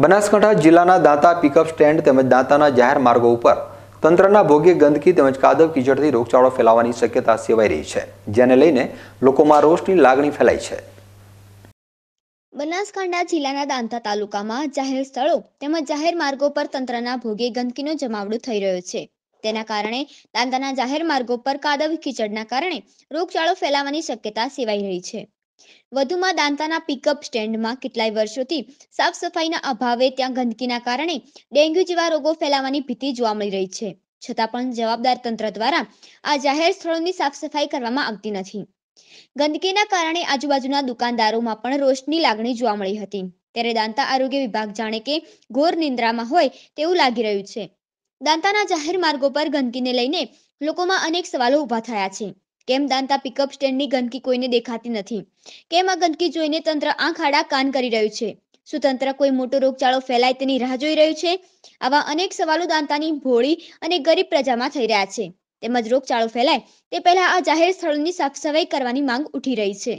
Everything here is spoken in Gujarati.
બનાસકાંઠા જિલ્લાના દાંતા પિકઅપ સ્ટેન્ડ તેમજ દાંતાના જાહેર માર્ગો ઉપર તંત્રના ભોગે ગંદકી તેમજ કાદવ કીચડથી રોગચાળો ફેલાવાની શક્યતા સેવાઈ રહી છે જેને લઈને લોકોમાં રોષની લાગણી ફેલાઈ છે બનાસકાંઠા જિલ્લાના દાંતા તાલુકામાં જાહેર સ્થળો તેમજ જાહેર માર્ગો પર તંત્રના ભોગે ગંદકીનો જમાવડો થઈ રહ્યો છે તેના કારણે દાંતાના જાહેર માર્ગો પર કાદવ કીચડના કારણે રોગચાળો ફેલાવાની શક્યતા સેવાઈ રહી છે વધુમાં દાંતાના પિકઅપ સ્ટેન્ડમાં કેટલાય વર્ષોથી સાફ સફાઈના અભાવે ત્યાં ગંદકીના કારણે ડેન્ગ્યુ જેવા રોગો ફેલાવાની ભીતિ જોવા મળી રહી છે છતાં પણ જવાબદાર તંત્ર દ્વારા આ જાહેર સ્થળોની સાફ સફાઈ કરવામાં આવતી નથી ગંદકીના કારણે આજુબાજુના દુકાનદારોમાં પણ રોષની લાગણી જોવા મળી હતી ત્યારે દાંતા આરોગ્ય વિભાગ જાણે કે ઘોર નિંદ્રામાં હોય તેવું લાગી રહ્યું છે દાંતાના જાહેર માર્ગો પર ગંદકીને લઈને લોકોમાં અનેક સવાલો ઊભા થયા છે કેમ દાંતા પિકઅપ સ્ટેન્ડની ગંદકી કોઈને દેખાતી નથી કેમ આ ગંદકી જોઈને તંત્ર આંખ આડા કાન કરી રહ્યું છે શું તંત્ર કોઈ મોટો રોગચાળો ફેલાય તેની રાહ જોઈ રહ્યું છે આવા અનેક સવાલો દાંતાની ભોળી અને ગરીબ પ્રજામાં થઈ રહ્યા છે તેમજ રોગચાળો ફેલાય તે પહેલા આ જાહેર સ્થળોની સાફસફાઈ કરવાની માંગ ઉઠી રહી છે